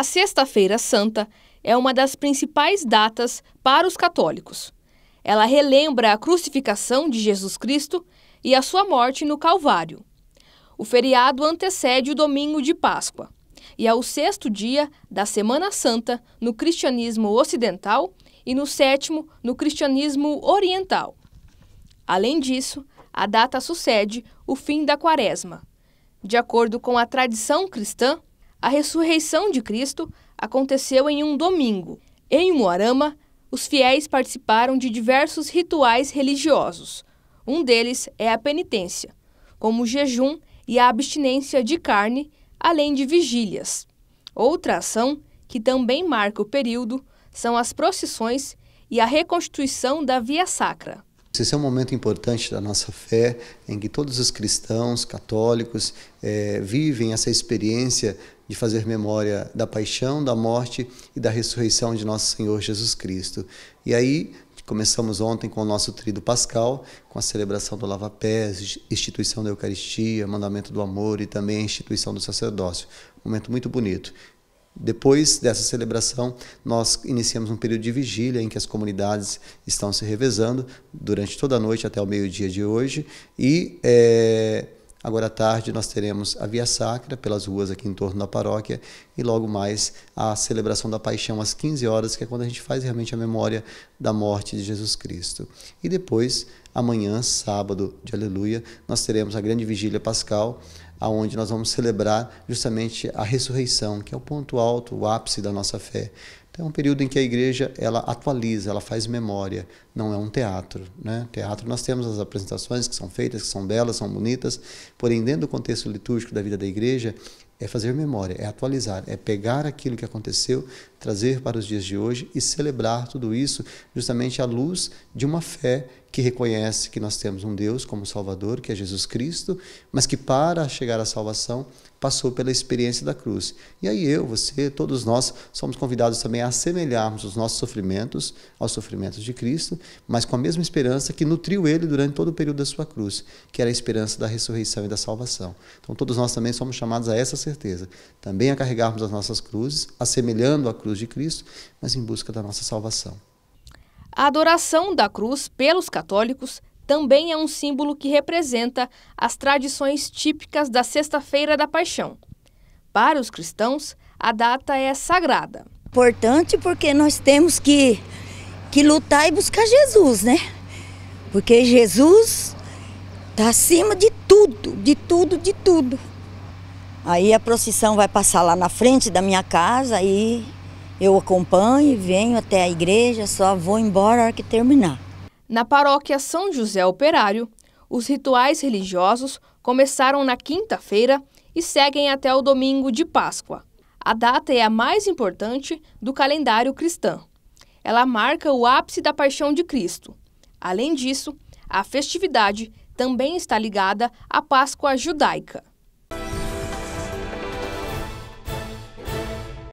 A Sexta-feira Santa é uma das principais datas para os católicos. Ela relembra a crucificação de Jesus Cristo e a sua morte no Calvário. O feriado antecede o domingo de Páscoa e é o sexto dia da Semana Santa no cristianismo ocidental e no sétimo no cristianismo oriental. Além disso, a data sucede o fim da Quaresma. De acordo com a tradição cristã, a ressurreição de Cristo aconteceu em um domingo. Em Moarama, os fiéis participaram de diversos rituais religiosos. Um deles é a penitência, como o jejum e a abstinência de carne, além de vigílias. Outra ação, que também marca o período, são as procissões e a reconstituição da Via Sacra. Esse é um momento importante da nossa fé, em que todos os cristãos católicos é, vivem essa experiência de fazer memória da paixão, da morte e da ressurreição de nosso Senhor Jesus Cristo. E aí começamos ontem com o nosso trido pascal, com a celebração do lava-pés, instituição da Eucaristia, mandamento do amor e também a instituição do sacerdócio. Um momento muito bonito. Depois dessa celebração, nós iniciamos um período de vigília em que as comunidades estão se revezando durante toda a noite até o meio-dia de hoje e é, Agora à tarde nós teremos a Via Sacra pelas ruas aqui em torno da paróquia e logo mais a celebração da Paixão às 15 horas, que é quando a gente faz realmente a memória da morte de Jesus Cristo. E depois, amanhã, sábado de Aleluia, nós teremos a grande vigília pascal, aonde nós vamos celebrar justamente a ressurreição, que é o ponto alto, o ápice da nossa fé. Então é um período em que a igreja ela atualiza, ela faz memória, não é um teatro. Né? Teatro nós temos as apresentações que são feitas, que são belas, são bonitas, porém dentro do contexto litúrgico da vida da igreja é fazer memória, é atualizar, é pegar aquilo que aconteceu trazer para os dias de hoje e celebrar tudo isso justamente à luz de uma fé que reconhece que nós temos um Deus como Salvador, que é Jesus Cristo, mas que para chegar à salvação passou pela experiência da cruz. E aí eu, você, todos nós somos convidados também a assemelharmos os nossos sofrimentos aos sofrimentos de Cristo, mas com a mesma esperança que nutriu ele durante todo o período da sua cruz, que era a esperança da ressurreição e da salvação. Então todos nós também somos chamados a essa certeza, também a carregarmos as nossas cruzes, assemelhando a cruz cruz de Cristo, mas em busca da nossa salvação. A adoração da cruz pelos católicos também é um símbolo que representa as tradições típicas da Sexta-feira da Paixão. Para os cristãos, a data é sagrada. Importante porque nós temos que, que lutar e buscar Jesus, né? Porque Jesus está acima de tudo, de tudo, de tudo. Aí a procissão vai passar lá na frente da minha casa e eu acompanho, venho até a igreja, só vou embora a hora que terminar. Na paróquia São José Operário, os rituais religiosos começaram na quinta-feira e seguem até o domingo de Páscoa. A data é a mais importante do calendário cristão. Ela marca o ápice da paixão de Cristo. Além disso, a festividade também está ligada à Páscoa judaica.